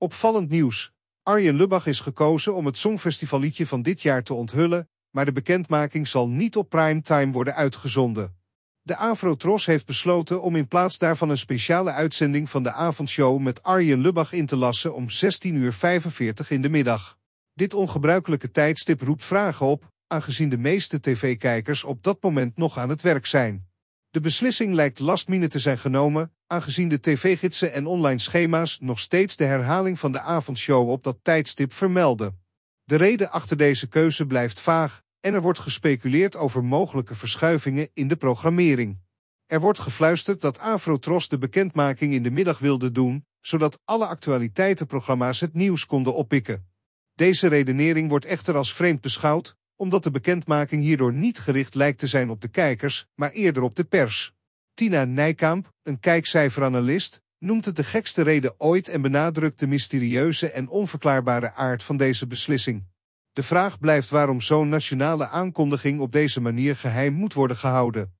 Opvallend nieuws. Arjen Lubach is gekozen om het Songfestivalliedje van dit jaar te onthullen, maar de bekendmaking zal niet op primetime worden uitgezonden. De Tros heeft besloten om in plaats daarvan een speciale uitzending van de avondshow met Arjen Lubach in te lassen om 16.45 uur in de middag. Dit ongebruikelijke tijdstip roept vragen op, aangezien de meeste tv-kijkers op dat moment nog aan het werk zijn. De beslissing lijkt last te zijn genomen, aangezien de tv-gidsen en online schema's nog steeds de herhaling van de avondshow op dat tijdstip vermelden. De reden achter deze keuze blijft vaag en er wordt gespeculeerd over mogelijke verschuivingen in de programmering. Er wordt gefluisterd dat Afrotros de bekendmaking in de middag wilde doen, zodat alle actualiteitenprogramma's het nieuws konden oppikken. Deze redenering wordt echter als vreemd beschouwd, omdat de bekendmaking hierdoor niet gericht lijkt te zijn op de kijkers, maar eerder op de pers. Tina Nijkamp, een kijkcijferanalist, noemt het de gekste reden ooit en benadrukt de mysterieuze en onverklaarbare aard van deze beslissing. De vraag blijft waarom zo'n nationale aankondiging op deze manier geheim moet worden gehouden.